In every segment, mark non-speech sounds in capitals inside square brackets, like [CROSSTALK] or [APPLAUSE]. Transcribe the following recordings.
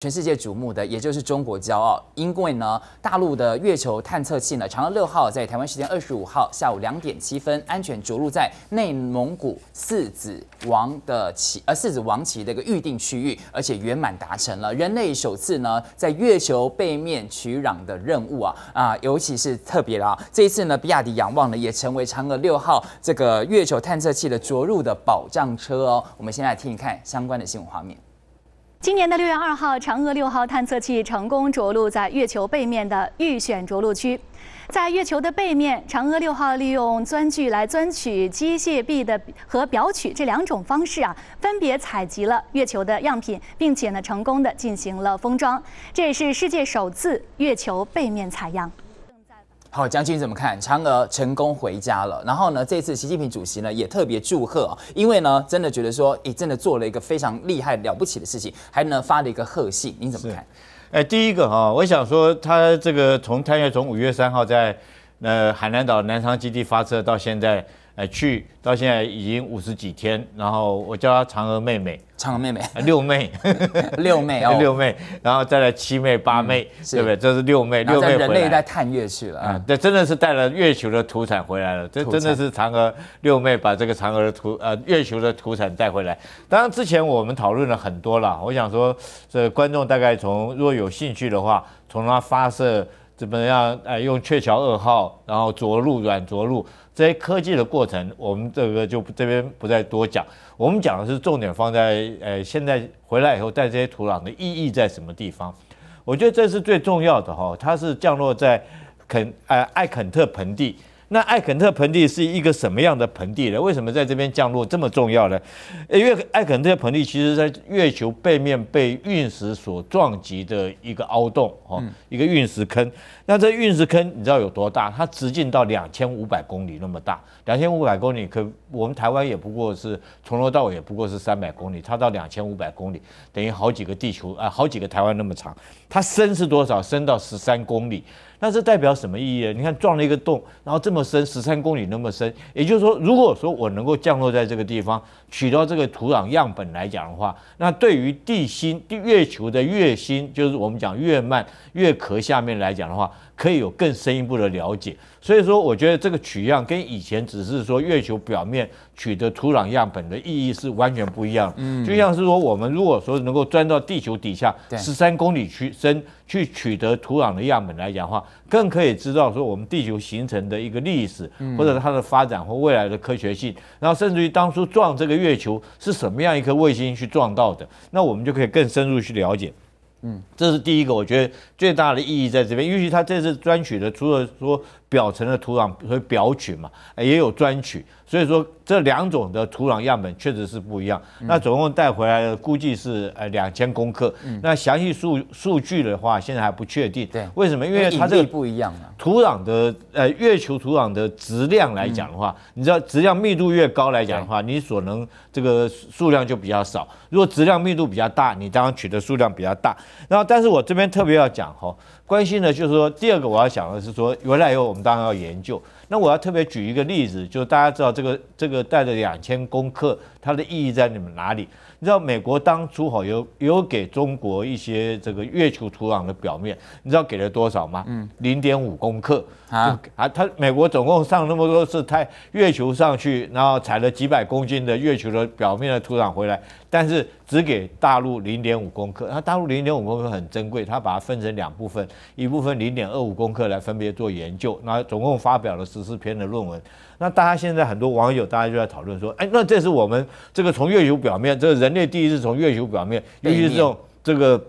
全世界瞩目的，也就是中国骄傲，因为呢，大陆的月球探测器呢，嫦娥六号在台湾时间二十五号下午两点七分安全着陆在内蒙古四子王的旗，呃，四子王旗的一个预定区域，而且圆满达成了人类首次呢在月球背面取壤的任务啊啊，尤其是特别了，这一次呢，比亚迪仰望呢也成为嫦娥六号这个月球探测器的着陆的保障车哦，我们先来听一看相关的新闻画面。今年的六月二号，嫦娥六号探测器成功着陆在月球背面的预选着陆区。在月球的背面，嫦娥六号利用钻具来钻取、机械臂的和表取这两种方式啊，分别采集了月球的样品，并且呢，成功的进行了封装。这也是世界首次月球背面采样。好，将军怎么看？嫦娥成功回家了，然后呢？这次习近平主席呢也特别祝贺，因为呢，真的觉得说，哎，真的做了一个非常厉害了不起的事情，还呢发了一个贺信。你怎么看？哎，第一个哈，我想说他这个从太原，从五月三号在呃海南岛南昌基地发射到现在。呃，去到现在已经五十几天，然后我叫她嫦娥妹妹，嫦娥妹妹，六妹，六妹 [LAUGHS] [LAUGHS] 哦，六妹，然后再来七妹八妹，对不对？这是六妹，六妹回来。人类在探月去了啊，对，真的是带了月球的土产回来了，这真的是嫦娥六妹把这个嫦娥的土呃月球的土产带回来。当然之前我们讨论了很多了，我想说这观众大概从若有兴趣的话，从它发射怎么样，呃，用鹊桥二号，然后着陆软着陆。这些科技的过程，我们这个就这边不再多讲。我们讲的是重点放在，呃，现在回来以后，在这些土壤的意义在什么地方？我觉得这是最重要的哈。它是降落在肯，呃，艾肯特盆地。那艾肯特盆地是一个什么样的盆地呢？为什么在这边降落这么重要呢？因为艾肯特盆地其实，在月球背面被陨石所撞击的一个凹洞哦，一个陨石坑。那这陨石坑你知道有多大？它直径到两千五百公里那么大，两千五百公里可我们台湾也不过是从头到尾也不过是三百公里，它到两千五百公里，等于好几个地球啊，好几个台湾那么长。它深是多少？深到十三公里。那这代表什么意义呢？你看撞了一个洞，然后这么深，十三公里那么深，也就是说，如果说我能够降落在这个地方，取到这个土壤样本来讲的话，那对于地心、月球的月心，就是我们讲月幔、月壳下面来讲的话，可以有更深一步的了解。所以说，我觉得这个取样跟以前只是说月球表面取得土壤样本的意义是完全不一样。嗯，就像是说，我们如果说能够钻到地球底下十三公里去深去取得土壤的样本来讲话，更可以知道说我们地球形成的一个历史，或者它的发展或未来的科学性。然后，甚至于当初撞这个月球是什么样一颗卫星去撞到的，那我们就可以更深入去了解。嗯，这是第一个，我觉得最大的意义在这边。尤其他这次钻取的，除了说。表层的土壤和表取嘛，也有钻取，所以说这两种的土壤样本确实是不一样。那总共带回来的估计是呃两千公克。那详细数数据的话，现在还不确定。对，为什么？因为它这个不一样嘛。土壤的呃，月球土壤的质量来讲的话，你知道质量密度越高来讲的话，你所能这个数量就比较少。如果质量密度比较大，你当然取的数量比较大。然后，但是我这边特别要讲哈。关系呢，就是说第二个我要想的是说，原来有我们当然要研究。那我要特别举一个例子，就是大家知道这个这个带着两千公克，它的意义在你们哪里？你知道美国当初哈有有给中国一些这个月球土壤的表面，你知道给了多少吗？嗯，零点五公克啊啊！他美国总共上那么多次太月球上去，然后采了几百公斤的月球的表面的土壤回来，但是只给大陆零点五公克。那大陆零点五公克很珍贵，他把它分成两部分，一部分零点二五公克来分别做研究，那总共发表了十四篇的论文。那大家现在很多网友，大家就在讨论说，哎，那这是我们这个从月球表面，这个人类第一次从月球表面，尤其是这种这个。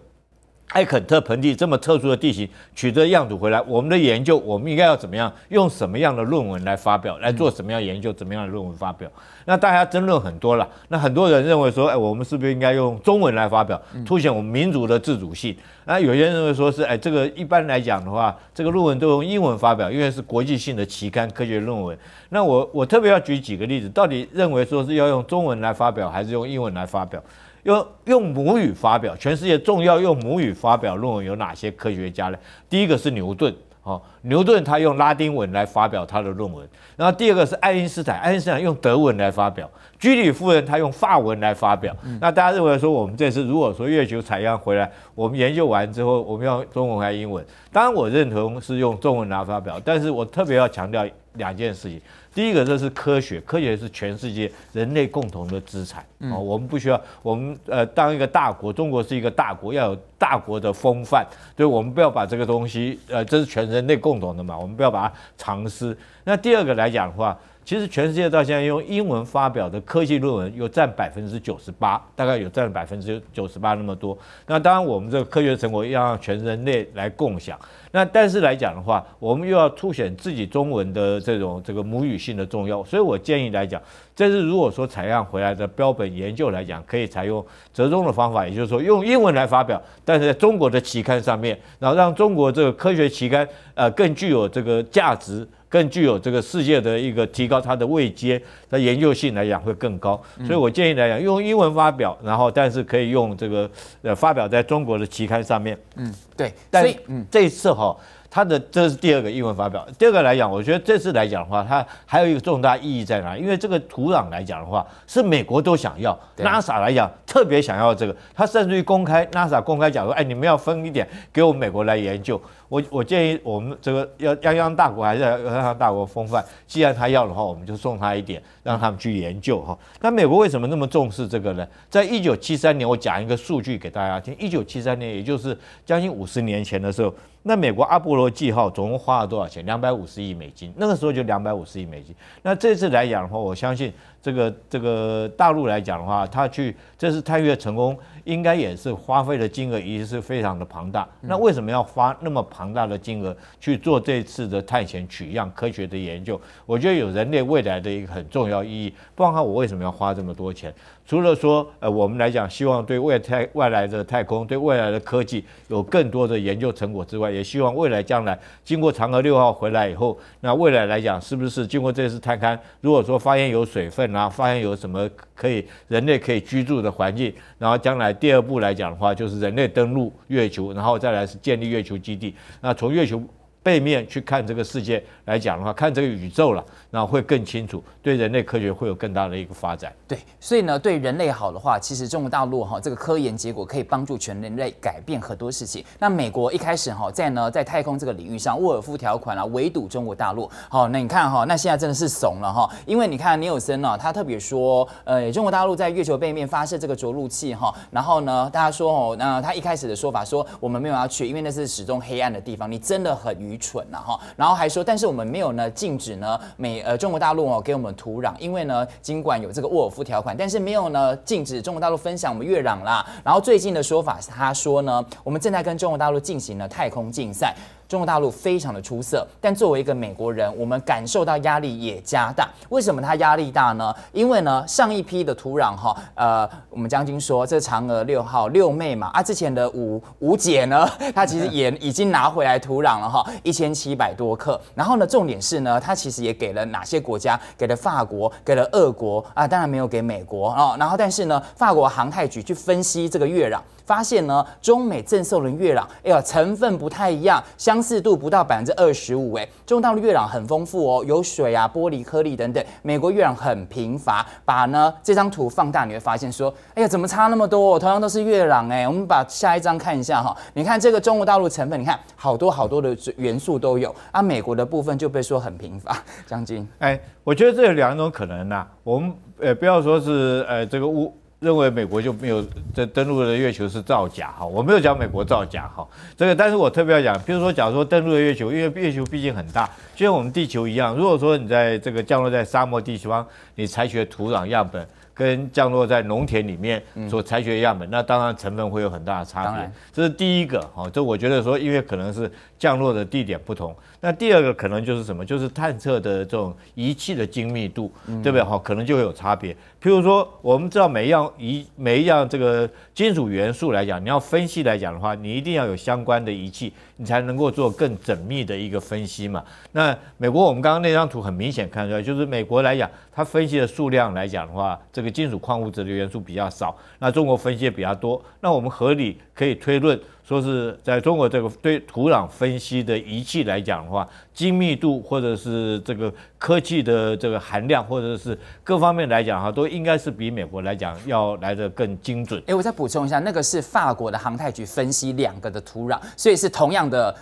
埃肯特盆地这么特殊的地形，取得样土回来，我们的研究，我们应该要怎么样？用什么样的论文来发表？来做什么样研究？怎么样的论文发表？那大家争论很多了。那很多人认为说，哎，我们是不是应该用中文来发表，凸显我们民族的自主性？那有些人认为说是，哎，这个一般来讲的话，这个论文都用英文发表，因为是国际性的期刊科学论文。那我我特别要举几个例子，到底认为说是要用中文来发表，还是用英文来发表？用用母语发表，全世界重要用母语发表论文有哪些科学家呢？第一个是牛顿，哦，牛顿他用拉丁文来发表他的论文。然后第二个是爱因斯坦，爱因斯坦用德文来发表。居里夫人她用法文来发表。那大家认为说，我们这次如果说月球采样回来，我们研究完之后，我们要中文还是英文？当然我认同是用中文来发表，但是我特别要强调两件事情。第一个就是科学，科学是全世界人类共同的资产啊，我们不需要，我们呃当一个大国，中国是一个大国，要有大国的风范，对，我们不要把这个东西，呃，这是全人类共同的嘛，我们不要把它藏私。那第二个来讲的话，其实全世界到现在用英文发表的科技论文又占百分之九十八，大概有占百分之九十八那么多。那当然，我们这个科学成果要让全人类来共享。那但是来讲的话，我们又要凸显自己中文的这种这个母语性的重要，所以我建议来讲，这是如果说采样回来的标本研究来讲，可以采用折中的方法，也就是说用英文来发表，但是在中国的期刊上面，然后让中国这个科学期刊呃更具有这个价值，更具有这个世界的一个提高它的位阶，它研究性来讲会更高。所以我建议来讲，用英文发表，然后但是可以用这个呃发表在中国的期刊上面。嗯，对。但是嗯，这次。哦，他的这是第二个英文发表。第二个来讲，我觉得这次来讲的话，它还有一个重大意义在哪？因为这个土壤来讲的话，是美国都想要，NASA 来讲特别想要这个，他甚至于公开，NASA 公开讲说：“哎，你们要分一点给我们美国来研究。”我我建议我们这个要泱泱大国还是要泱泱大国风范，既然他要的话，我们就送他一点，让他们去研究哈。那美国为什么那么重视这个呢？在一九七三年，我讲一个数据给大家听。一九七三年，也就是将近五十年前的时候，那美国阿波罗计划总共花了多少钱？两百五十亿美金。那个时候就两百五十亿美金。那这次来讲的话，我相信这个这个大陆来讲的话，他去这次探月成功，应该也是花费的金额也是非常的庞大。那为什么要花那么？庞大的金额去做这次的探险取样科学的研究，我觉得有人类未来的一个很重要意义。不然的话，我为什么要花这么多钱？除了说，呃，我们来讲，希望对外太外来的太空，对未来的科技有更多的研究成果之外，也希望未来将来经过嫦娥六号回来以后，那未来来讲，是不是经过这次探勘，如果说发现有水分啊，发现有什么可以人类可以居住的环境，然后将来第二步来讲的话，就是人类登陆月球，然后再来是建立月球基地。那从月球背面去看这个世界。来讲的话，看这个宇宙了，那会更清楚，对人类科学会有更大的一个发展。对，所以呢，对人类好的话，其实中国大陆哈这个科研结果可以帮助全人类改变很多事情。那美国一开始哈在呢在太空这个领域上，沃尔夫条款啊围堵中国大陆。好，那你看哈，那现在真的是怂了哈，因为你看尼尔森呢，他特别说，呃，中国大陆在月球背面发射这个着陆器哈，然后呢，大家说哦，那他一开始的说法说我们没有要去，因为那是始终黑暗的地方，你真的很愚蠢呐哈。然后还说，但是我们。没有呢禁止呢美呃中国大陆哦给我们土壤，因为呢尽管有这个沃尔夫条款，但是没有呢禁止中国大陆分享我们月壤啦。然后最近的说法是他说呢，我们正在跟中国大陆进行了太空竞赛。中国大陆非常的出色，但作为一个美国人，我们感受到压力也加大。为什么他压力大呢？因为呢，上一批的土壤哈，呃，我们将军说这嫦娥六号六妹嘛啊，之前的五五姐呢，她其实也已经拿回来土壤了哈，一千七百多克。然后呢，重点是呢，她其实也给了哪些国家？给了法国，给了俄国啊，当然没有给美国啊。然后但是呢，法国航太局去分析这个月壤。发现呢，中美赠送的月壤，哎呀，成分不太一样，相似度不到百分之二十五。哎，中大陆月壤很丰富哦，有水啊、玻璃颗粒等等。美国月壤很贫乏。把呢这张图放大，你会发现说，哎呀，怎么差那么多？同样都是月壤，哎，我们把下一张看一下哈，你看这个中国大陆成分，你看好多好多的元素都有啊。美国的部分就被说很贫乏。将军，哎，我觉得有两种可能呐，我们呃不要说是呃这个物。认为美国就没有在登陆的月球是造假哈，我没有讲美国造假哈，这个但是我特别要讲，比如说假如说登陆的月球，因为月球毕竟很大，就像我们地球一样，如果说你在这个降落在沙漠地区方，你采取的土壤样本。跟降落在农田里面所采取的样本，那当然成分会有很大的差别。这是第一个，哈，这我觉得说，因为可能是降落的地点不同。那第二个可能就是什么？就是探测的这种仪器的精密度，对不对？哈，可能就会有差别。譬如说，我们知道每一样仪每一样这个金属元素来讲，你要分析来讲的话，你一定要有相关的仪器。你才能够做更缜密的一个分析嘛？那美国，我们刚刚那张图很明显看出来，就是美国来讲，它分析的数量来讲的话，这个金属矿物质的元素比较少，那中国分析的比较多。那我们合理。可以推论说是在中国这个对土壤分析的仪器来讲的话，精密度或者是这个科技的这个含量，或者是各方面来讲哈，都应该是比美国来讲要来得更精准。哎，我再补充一下，那个是法国的航太局分析两个的土壤，所以是同样的。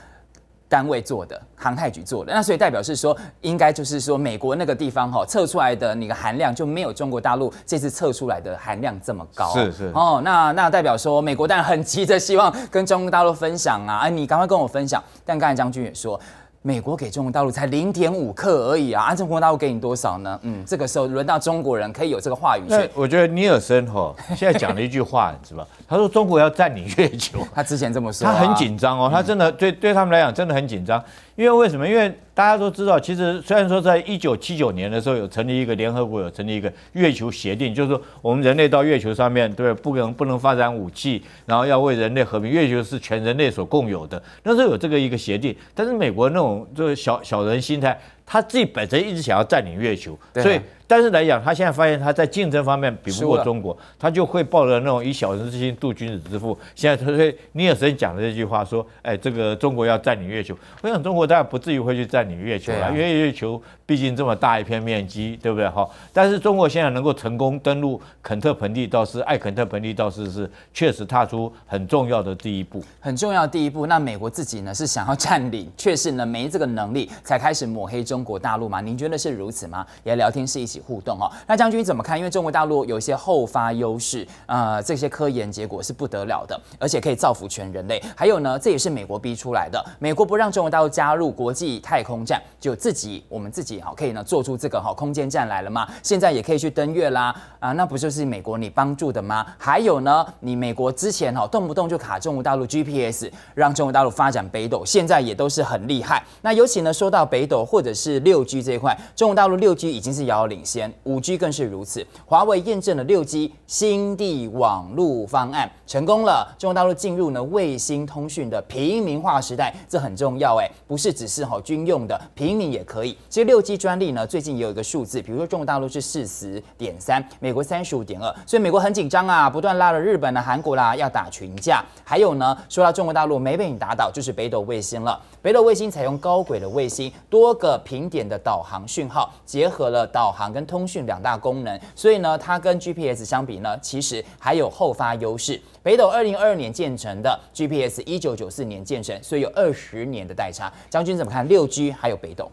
单位做的航太局做的，那所以代表是说，应该就是说，美国那个地方哈测出来的那个含量就没有中国大陆这次测出来的含量这么高。是是哦，那那代表说，美国当然很急着希望跟中国大陆分享啊，哎，你赶快跟我分享。但刚才将军也说。美国给中国大陆才零点五克而已啊，啊，中国大陆给你多少呢？嗯，这个时候轮到中国人可以有这个话语权。我觉得尼尔森吼现在讲了一句话，你知道吧？[LAUGHS] 他说中国要占领月球。他之前这么说，他很紧张哦，他真的对对他们来讲真的很紧张。因为为什么？因为大家都知道，其实虽然说，在一九七九年的时候有成立一个联合国，有成立一个月球协定，就是说我们人类到月球上面，对不对？不能不能发展武器，然后要为人类和平。月球是全人类所共有的，那时候有这个一个协定。但是美国那种就是小小人心态。他自己本身一直想要占领月球，所以但是来讲，他现在发现他在竞争方面比不过中国，他就会抱着那种以小人之心度君子之腹。现在他说尼尔森讲的这句话说：“哎，这个中国要占领月球。”我想中国大概不至于会去占领月球啊，因为月球。毕竟这么大一片面积，对不对？哈，但是中国现在能够成功登陆肯特盆地，倒是艾肯特盆地倒是是确实踏出很重要的第一步，很重要的第一步。那美国自己呢是想要占领，确实呢没这个能力，才开始抹黑中国大陆嘛？您觉得是如此吗？也聊天室一起互动哦。那将军怎么看？因为中国大陆有一些后发优势，呃，这些科研结果是不得了的，而且可以造福全人类。还有呢，这也是美国逼出来的，美国不让中国大陆加入国际太空站，就自己我们自己。好，可以呢，做出这个好空间站来了嘛？现在也可以去登月啦，啊，那不就是美国你帮助的吗？还有呢，你美国之前哈，动不动就卡中国大陆 GPS，让中国大陆发展北斗，现在也都是很厉害。那尤其呢，说到北斗或者是六 G 这一块，中国大陆六 G 已经是遥遥领先，五 G 更是如此。华为验证了六 G 新地网络方案成功了，中国大陆进入呢卫星通讯的平民化时代，这很重要哎，不是只是哈军用的，平民也可以。其实六机专利呢，最近也有一个数字，比如说中国大陆是四十点三，美国三十五点二，所以美国很紧张啊，不断拉了日本啊、韩国啦，要打群架。还有呢，说到中国大陆没被你打倒，就是北斗卫星了。北斗卫星采用高轨的卫星，多个频点的导航讯号，结合了导航跟通讯两大功能，所以呢，它跟 GPS 相比呢，其实还有后发优势。北斗二零二二年建成的，GPS 一九九四年建成，所以有二十年的代差。将军怎么看六 G 还有北斗？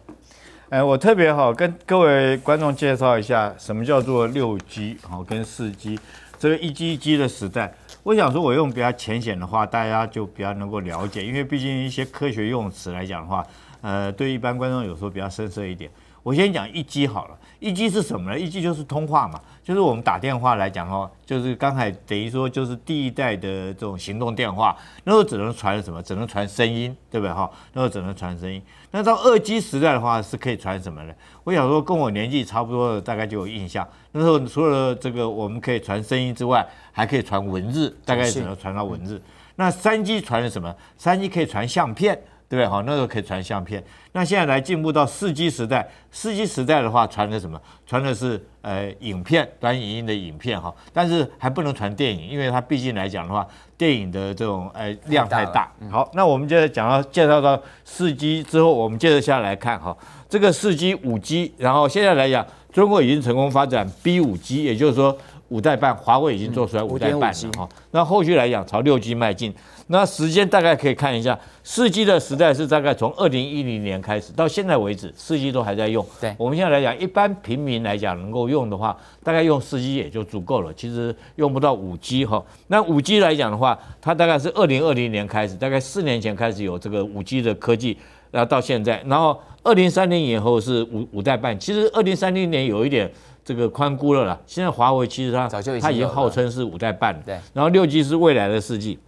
哎，我特别好跟各位观众介绍一下什么叫做六 G，好跟四 G，这个一 G 一 G 的时代。我想说，我用比较浅显的话，大家就比较能够了解，因为毕竟一些科学用词来讲的话，呃，对一般观众有时候比较深涩一点。我先讲一 G 好了，一 G 是什么呢？一 G 就是通话嘛，就是我们打电话来讲话，就是刚才等于说就是第一代的这种行动电话，那时候只能传什么？只能传声音，对不对哈？那时候只能传声音。那到二 G 时代的话，是可以传什么的？我想说跟我年纪差不多的，大概就有印象。那时候除了这个我们可以传声音之外，还可以传文字，大概只能传到文字。那三 G 传了什么？三 G 可以传相片。对对？好，那时候可以传相片。那现在来进步到四 G 时代，四 G 时代的话，传的什么？传的是呃影片，短影音的影片哈。但是还不能传电影，因为它毕竟来讲的话，电影的这种呃量太大。好，那我们接着讲到介绍到四 G 之后，我们接着下来看哈，这个四 G、五 G，然后现在来讲，中国已经成功发展 B 五 G，也就是说五代半，华为已经做出来五代半了哈。那后续来讲，朝六 G 迈进。那时间大概可以看一下，四 G 的时代是大概从二零一零年开始到现在为止，四 G 都还在用。对我们现在来讲，一般平民来讲能够用的话，大概用四 G 也就足够了，其实用不到五 G 哈。那五 G 来讲的话，它大概是二零二零年开始，大概四年前开始有这个五 G 的科技，然后到现在，然后二零三零以后是五五代半。其实二零三零年有一点这个宽估了啦。现在华为其实它早就已经号称是五代半了。对。然后六 G 是未来的四 G。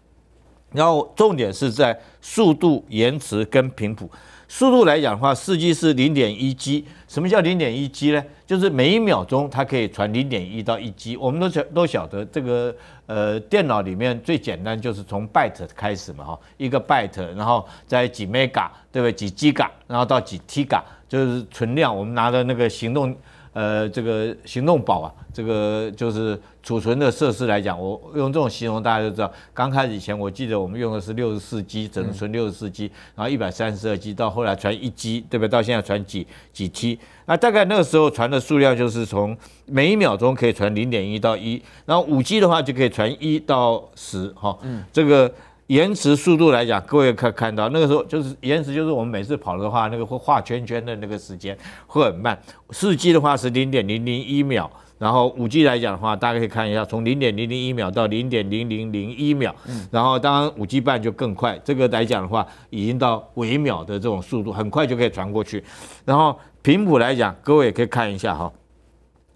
然后重点是在速度、延迟跟频谱。速度来讲的话，四 G 是零点一 G。什么叫零点一 G 呢？就是每一秒钟它可以传零点一到一 G。我们都晓都晓得这个呃，电脑里面最简单就是从 Byte 开始嘛哈，一个 Byte，然后在几 Mega，对不对？几 Giga，然后到几 Tiga，就是存量。我们拿的那个行动。呃，这个行动宝啊，这个就是储存的设施来讲，我用这种形容大家就知道。刚开始以前，我记得我们用的是六十四 G，只能存六十四 G，然后一百三十二 G，到后来传一 G，对不对？到现在传几几 T，那大概那个时候传的数量就是从每一秒钟可以传零点一到一，然后五 G 的话就可以传一到十，哈，嗯，这个。延迟速度来讲，各位可看到那个时候就是延迟，就是我们每次跑的话，那个会画圈圈的那个时间会很慢。四 G 的话是零点零零一秒，然后五 G 来讲的话，大家可以看一下，从零点零零一秒到零点零零零一秒，然后当然五 G 半就更快。这个来讲的话，已经到微秒的这种速度，很快就可以传过去。然后频谱来讲，各位也可以看一下哈，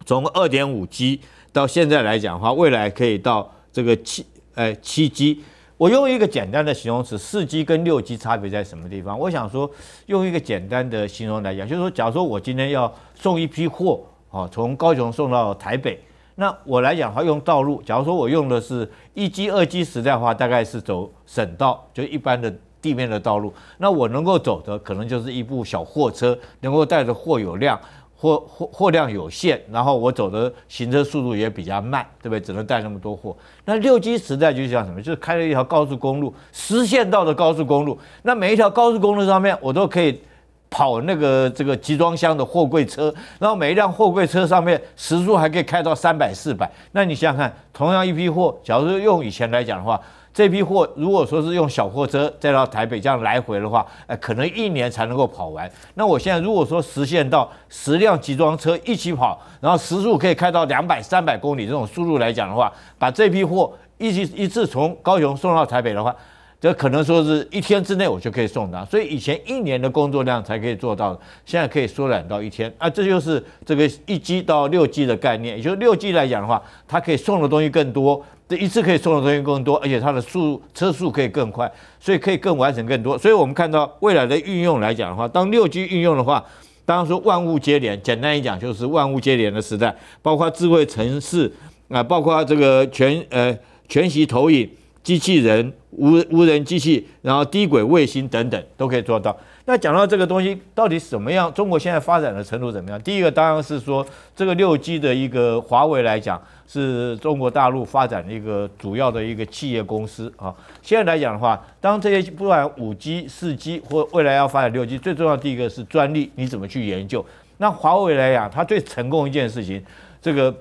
从二点五 G 到现在来讲的话，未来可以到这个七哎七 G。我用一个简单的形容词，四 G 跟六 G 差别在什么地方？我想说，用一个简单的形容来讲，就是说，假如说我今天要送一批货，啊，从高雄送到台北，那我来讲，话用道路。假如说我用的是一 G、二 G 时代的话，大概是走省道，就一般的地面的道路，那我能够走的，可能就是一部小货车能够带着货有量。货货货量有限，然后我走的行车速度也比较慢，对不对？只能带那么多货。那六 G 时代就像什么？就是开了一条高速公路，实现到的高速公路。那每一条高速公路上面，我都可以跑那个这个集装箱的货柜车，然后每一辆货柜车上面时速还可以开到三百四百。那你想想看，同样一批货，假如用以前来讲的话。这批货如果说是用小货车再到台北这样来回的话，呃，可能一年才能够跑完。那我现在如果说实现到十辆集装车一起跑，然后时速可以开到两百、三百公里这种速度来讲的话，把这批货一起一次从高雄送到台北的话。这可能说是一天之内我就可以送达，所以以前一年的工作量才可以做到，现在可以缩短到一天啊！这就是这个一 G 到六 G 的概念，也就六 G 来讲的话，它可以送的东西更多，这一次可以送的东西更多，而且它的速车速可以更快，所以可以更完整、更多。所以我们看到未来的运用来讲的话，当六 G 运用的话，当然说万物接连，简单一讲就是万物接连的时代，包括智慧城市啊，包括这个全呃全息投影。机器人、无无人机器，然后低轨卫星等等都可以做到。那讲到这个东西，到底怎么样？中国现在发展的程度怎么样？第一个当然是说，这个六 G 的一个华为来讲，是中国大陆发展的一个主要的一个企业公司啊。现在来讲的话，当这些不管五 G、四 G 或未来要发展六 G，最重要的第一个是专利，你怎么去研究？那华为来讲，它最成功一件事情，这个。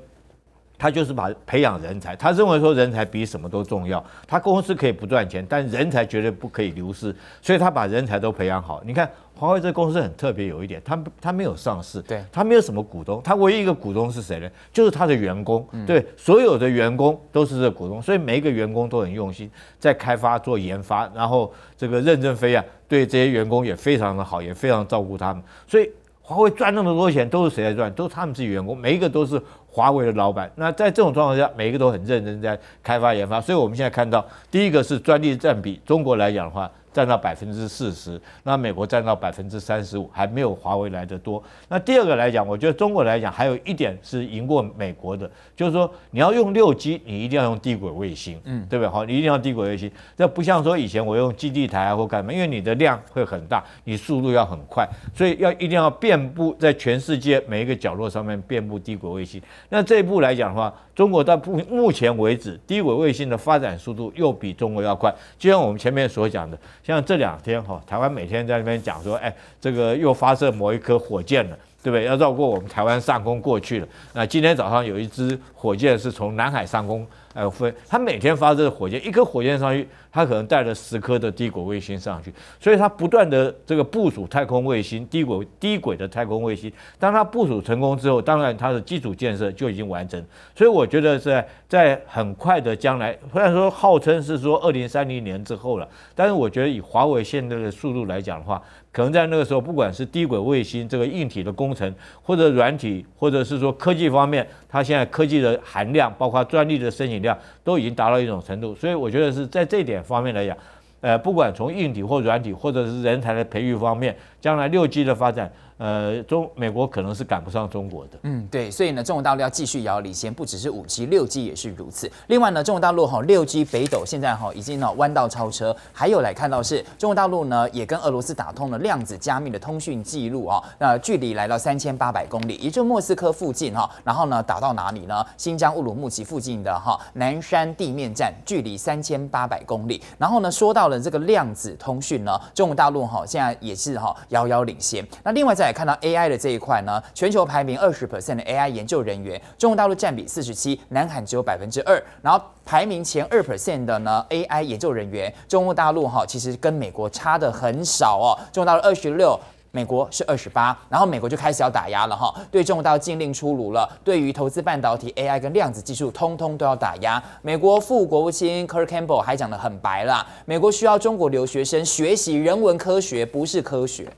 他就是把培养人才，他认为说人才比什么都重要。他公司可以不赚钱，但人才绝对不可以流失，所以他把人才都培养好。你看华为这公司很特别，有一点，他他没有上市，对他没有什么股东，他唯一一个股东是谁呢？就是他的员工。对，所有的员工都是这股东，所以每一个员工都很用心在开发做研发。然后这个任正非啊，对这些员工也非常的好，也非常照顾他们。所以华为赚那么多钱，都是谁来赚？都他们自己员工，每一个都是。华为的老板，那在这种状况下，每一个都很认真在开发研发，所以我们现在看到，第一个是专利占比，中国来讲的话，占到百分之四十，那美国占到百分之三十五，还没有华为来的多。那第二个来讲，我觉得中国来讲还有一点是赢过美国的，就是说你要用六 G，你一定要用地轨卫星，嗯，对不对？好，你一定要地轨卫星，这不像说以前我用基地台或干嘛，因为你的量会很大，你速度要很快，所以要一定要遍布在全世界每一个角落上面，遍布地轨卫星。那这一步来讲的话，中国到目前为止，低轨卫星的发展速度又比中国要快。就像我们前面所讲的，像这两天哈，台湾每天在那边讲说，哎，这个又发射某一颗火箭了。对不对？要绕过我们台湾上空过去了。那今天早上有一支火箭是从南海上空，呃，飞。它每天发射火箭，一颗火箭上去，它可能带了十颗的低轨卫星上去。所以，它不断的这个部署太空卫星，低轨低轨的太空卫星。当它部署成功之后，当然它的基础建设就已经完成。所以，我觉得是。在很快的将来，虽然说号称是说二零三零年之后了，但是我觉得以华为现在的速度来讲的话，可能在那个时候，不管是低轨卫星这个硬体的工程，或者软体，或者是说科技方面，它现在科技的含量，包括专利的申请量，都已经达到一种程度。所以我觉得是在这点方面来讲，呃，不管从硬体或软体，或者是人才的培育方面。将来六 G 的发展，呃，中美国可能是赶不上中国的。嗯，对，所以呢，中国大陆要继续遥领先，不只是五 G，六 G 也是如此。另外呢，中国大陆哈六 G 北斗现在哈已经呢弯道超车，还有来看到是中国大陆呢也跟俄罗斯打通了量子加密的通讯记录啊，那距离来到三千八百公里，也就莫斯科附近哈，然后呢打到哪里呢？新疆乌鲁木齐附近的哈南山地面站，距离三千八百公里。然后呢，说到了这个量子通讯呢，中国大陆哈现在也是哈。遥遥领先。那另外再来看到 AI 的这一块呢，全球排名二十 percent 的 AI 研究人员，中国大陆占比四十七，南韩只有百分之二。然后排名前二 percent 的呢，AI 研究人员，中国大陆哈其实跟美国差的很少哦，中国大陆二十六。美国是二十八，然后美国就开始要打压了哈，对，中国大陆禁令出炉了，对于投资半导体、AI 跟量子技术，通通都要打压。美国副国务卿 Kirk Campbell 还讲得很白啦，美国需要中国留学生学习人文科学，不是科学。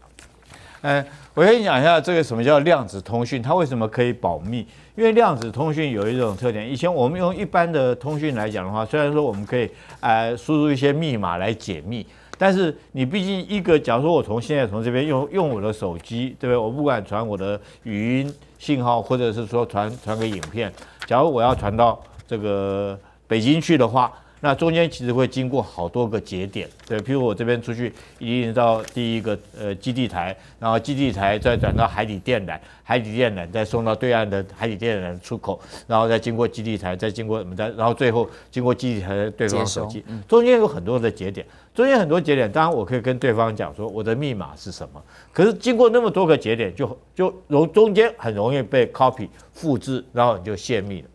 嗯，我可以讲一下这个什么叫量子通讯，它为什么可以保密？因为量子通讯有一种特点，以前我们用一般的通讯来讲的话，虽然说我们可以呃输入一些密码来解密。但是你毕竟一个，假如说我从现在从这边用用我的手机，对不对？我不管传我的语音信号，或者是说传传个影片，假如我要传到这个北京去的话。那中间其实会经过好多个节点，对，譬如我这边出去一定到第一个呃基地台，然后基地台再转到海底电缆，海底电缆再送到对岸的海底电缆出口，然后再经过基地台，再经过什么的，然后最后经过基地台对方手机，中间有很多的节点，中间很多节点，当然我可以跟对方讲说我的密码是什么，可是经过那么多个节点，就就容中间很容易被 copy 复制，然后你就泄密了。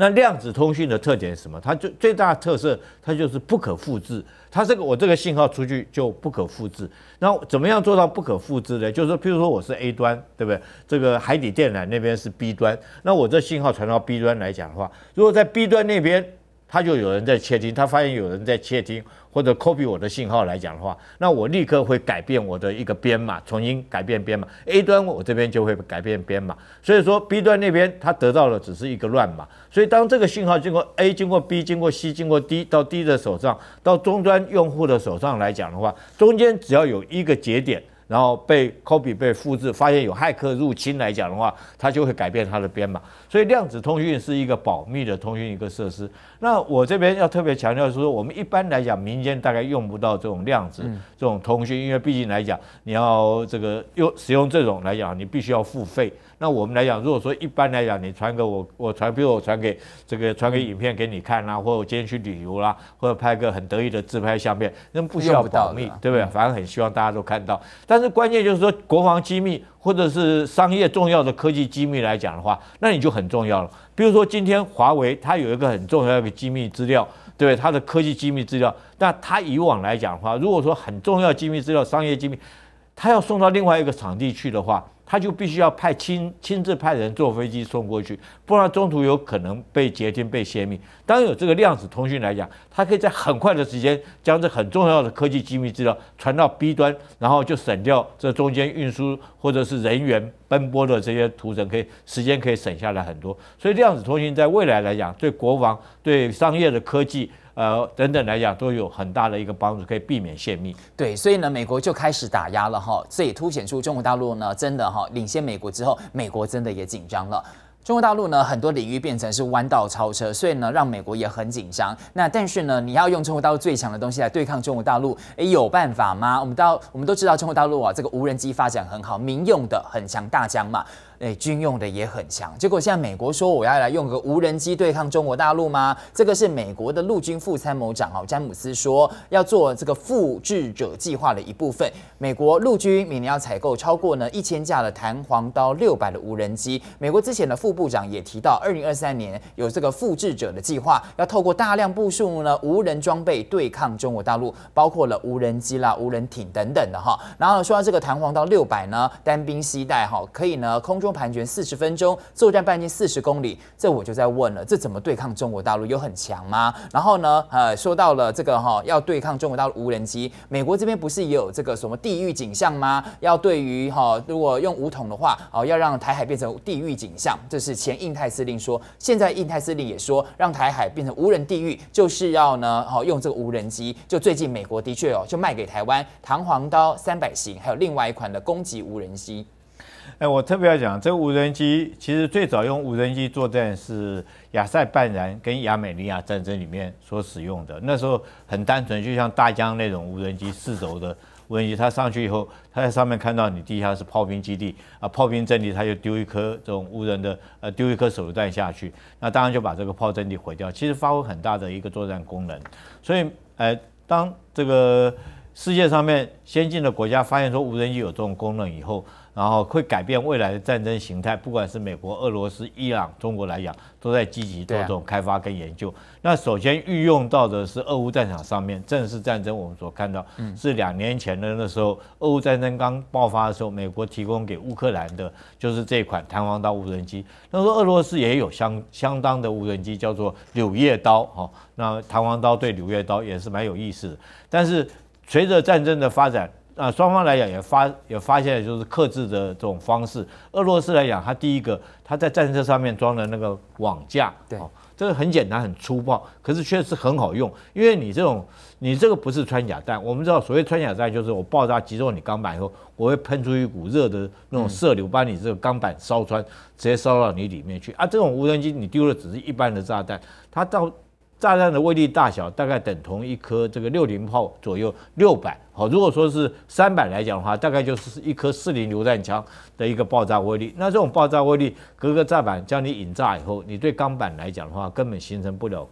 那量子通讯的特点是什么？它最最大的特色，它就是不可复制。它这个我这个信号出去就不可复制。那怎么样做到不可复制呢？就是说，譬如说我是 A 端，对不对？这个海底电缆那边是 B 端，那我这信号传到 B 端来讲的话，如果在 B 端那边。他就有人在窃听，他发现有人在窃听或者 copy 我的信号来讲的话，那我立刻会改变我的一个编码，重新改变编码。A 端我这边就会改变编码，所以说 B 端那边他得到的只是一个乱码。所以当这个信号经过 A 经过 B 经过 C 经过 D 到 D 的手上，到终端用户的手上来讲的话，中间只要有一个节点。然后被 copy 被复制，发现有骇客入侵来讲的话，它就会改变它的编码。所以量子通讯是一个保密的通讯一个设施。那我这边要特别强调说，我们一般来讲，民间大概用不到这种量子这种通讯，因为毕竟来讲，你要这个用使用这种来讲，你必须要付费。那我们来讲，如果说一般来讲，你传给我我传，比如我传给这个传给影片给你看啦，或者我今天去旅游啦，或者拍个很得意的自拍相片，那不需要保密，对不对？反正很希望大家都看到。但是关键就是说，国防机密或者是商业重要的科技机密来讲的话，那你就很重要了。比如说今天华为它有一个很重要的机密资料，对对？它的科技机密资料，那它以往来讲的话，如果说很重要机密资料、商业机密，它要送到另外一个场地去的话。他就必须要派亲亲自派人坐飞机送过去，不然中途有可能被截听、被泄密。当有这个量子通讯来讲，他可以在很快的时间将这很重要的科技机密资料传到 B 端，然后就省掉这中间运输或者是人员奔波的这些途程，可以时间可以省下来很多。所以量子通讯在未来来讲，对国防、对商业的科技。呃，等等来讲都有很大的一个帮助，可以避免泄密。对，所以呢，美国就开始打压了哈，这也凸显出中国大陆呢，真的哈领先美国之后，美国真的也紧张了。中国大陆呢，很多领域变成是弯道超车，所以呢，让美国也很紧张。那但是呢，你要用中国大陆最强的东西来对抗中国大陆，哎，有办法吗？我们到我们都知道中国大陆啊，这个无人机发展很好，民用的很强大疆嘛。哎，军用的也很强。结果现在美国说我要来用个无人机对抗中国大陆吗？这个是美国的陆军副参谋长哦，詹姆斯说要做这个复制者计划的一部分。美国陆军每年要采购超过呢一千架的弹簧刀六百的无人机。美国之前的副部长也提到，二零二三年有这个复制者的计划，要透过大量部署呢无人装备对抗中国大陆，包括了无人机啦、无人艇等等的哈。然后说到这个弹簧刀六百呢，单兵携带哈，可以呢空中。盘旋四十分钟，作战半径四十公里，这我就在问了，这怎么对抗中国大陆有很强吗？然后呢，呃，说到了这个哈，要对抗中国大陆无人机，美国这边不是也有这个什么地域景象吗？要对于哈，如果用武筒的话，哦，要让台海变成地域景象，这是前印太司令说。现在印太司令也说，让台海变成无人地狱，就是要呢，哦，用这个无人机。就最近美国的确哦，就卖给台湾弹簧刀三百型，还有另外一款的攻击无人机。哎，我特别要讲，这个无人机其实最早用无人机作战是亚塞拜然跟亚美尼亚战争里面所使用的。那时候很单纯，就像大疆那种无人机四轴的无人机，它上去以后，它在上面看到你地下是炮兵基地啊，炮兵阵地，它就丢一颗这种无人的呃丢一颗手榴弹下去，那当然就把这个炮阵地毁掉，其实发挥很大的一个作战功能。所以，呃，当这个世界上面先进的国家发现说无人机有这种功能以后，然后会改变未来的战争形态，不管是美国、俄罗斯、伊朗、中国来讲，都在积极做这种开发跟研究。那首先运用到的是俄乌战场上面正式战争，我们所看到是两年前的那时候，俄乌战争刚爆发的时候，美国提供给乌克兰的就是这款弹簧刀无人机。那时候俄罗斯也有相相当的无人机，叫做柳叶刀。哦，那弹簧刀对柳叶刀也是蛮有意思的。但是随着战争的发展。啊，双方来讲也发也发现了，就是克制的这种方式。俄罗斯来讲，它第一个，它在战车上面装的那个网架，对，这个很简单，很粗暴，可是确实很好用。因为你这种，你这个不是穿甲弹。我们知道，所谓穿甲弹，就是我爆炸击中你钢板以后，我会喷出一股热的那种射流，把你这个钢板烧穿，直接烧到你里面去。啊，这种无人机你丢的只是一般的炸弹，它到炸弹的威力大小大概等同一颗这个六零炮左右，六百。好，如果说是三板来讲的话，大概就是一颗四零榴弹枪的一个爆炸威力。那这种爆炸威力，隔个炸板将你引炸以后，你对钢板来讲的话，根本形成不了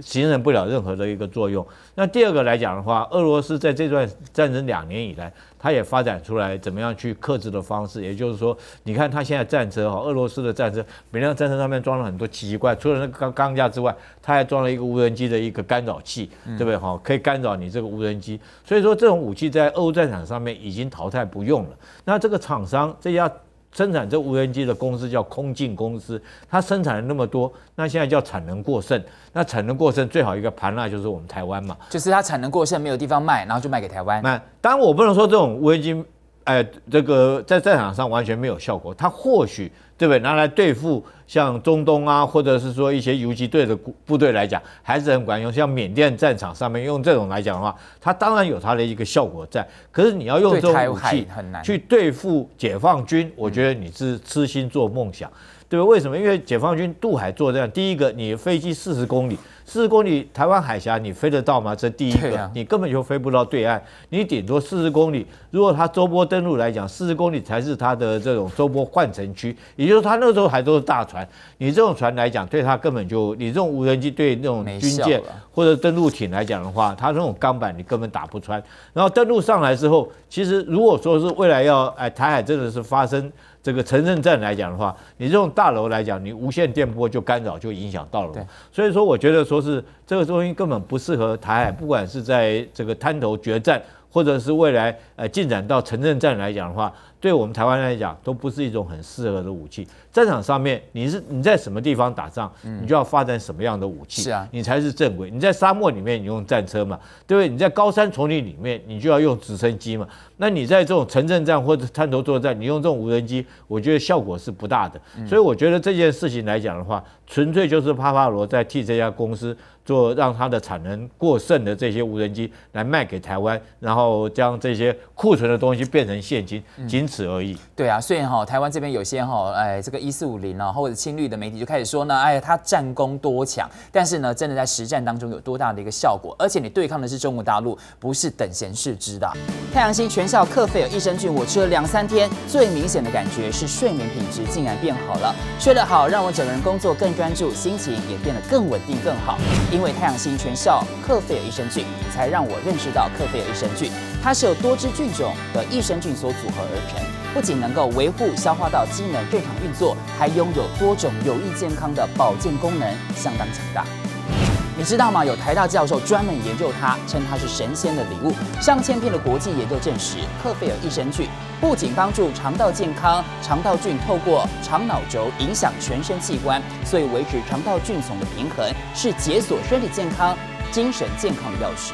形成不了任何的一个作用。那第二个来讲的话，俄罗斯在这段战争两年以来，它也发展出来怎么样去克制的方式。也就是说，你看它现在战车哈，俄罗斯的战车每辆战车上面装了很多奇奇怪，除了那个钢钢架之外，它还装了一个无人机的一个干扰器，对不对哈？可以干扰你这个无人机。所以说这种。武器在乌战场上面已经淘汰不用了，那这个厂商这家生产这无人机的公司叫空镜公司，它生产了那么多，那现在叫产能过剩。那产能过剩最好一个盘那就是我们台湾嘛，就是它产能过剩没有地方卖，然后就卖给台湾。那当然我不能说这种无人机，哎，这个在战场上完全没有效果，它或许。对不对？拿来对付像中东啊，或者是说一些游击队的部队来讲，还是很管用。像缅甸战场上面用这种来讲的话，它当然有它的一个效果在。可是你要用这种武器很难去对付解放军，我觉得你是痴心做梦想。对吧？为什么？因为解放军渡海做战，第一个，你飞机四十公里，四十公里台湾海峡你飞得到吗？这第一个，你根本就飞不到对岸，你顶多四十公里。如果他周波登陆来讲，四十公里才是他的这种周波换乘区，也就是他那时候还都是大船。你这种船来讲，对他根本就，你这种无人机对那种军舰或者登陆艇来讲的话，他那种钢板你根本打不穿。然后登陆上来之后，其实如果说是未来要哎台海真的是发生。这个城镇站来讲的话，你这种大楼来讲，你无线电波就干扰就影响到了。所以说，我觉得说是这个东西根本不适合台海，不管是在这个滩头决战。或者是未来呃进展到城镇战来讲的话，对我们台湾来讲都不是一种很适合的武器。战场上面你是你在什么地方打仗，你就要发展什么样的武器，是啊，你才是正规。你在沙漠里面你用战车嘛，对不对？你在高山丛林里面你就要用直升机嘛。那你在这种城镇战或者滩头作战，你用这种无人机，我觉得效果是不大的。所以我觉得这件事情来讲的话，纯粹就是帕帕罗在替这家公司。做让它的产能过剩的这些无人机来卖给台湾，然后将这些库存的东西变成现金，仅此而已。对啊，虽然哈台湾这边有些哈哎这个一四五零啊或者青绿的媒体就开始说呢，哎它战功多强，但是呢真的在实战当中有多大的一个效果？而且你对抗的是中国大陆，不是等闲视之的。太阳星全效克费尔益生菌，我吃了两三天，最明显的感觉是睡眠品质竟然变好了，睡得好让我整个人工作更专注，心情也变得更稳定更好。因为太阳星全效克斐尔益生菌，才让我认识到克斐尔益生菌，它是有多支菌种的益生菌所组合而成，不仅能够维护消化道机能正常运作，还拥有多种有益健康的保健功能，相当强大。你知道吗？有台大教授专门研究它，称它是神仙的礼物。上千篇的国际研究证实，克菲尔益生菌不仅帮助肠道健康，肠道菌透过肠脑轴影响全身器官，所以维持肠道菌丛的平衡是解锁身体健康、精神健康的钥匙。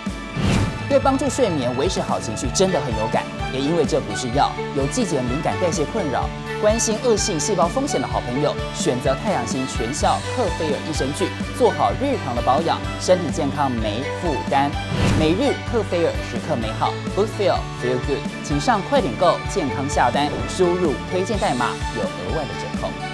对帮助睡眠、维持好情绪真的很有感，也因为这不是药，有季节敏感、代谢困扰、关心恶性细胞风险的好朋友，选择太阳型全效克菲尔益生菌，做好日常的保养，身体健康没负担，每日克菲尔时刻美好，Good Feel Feel Good，请上快点购健康下单，输入推荐代码有额外的折扣。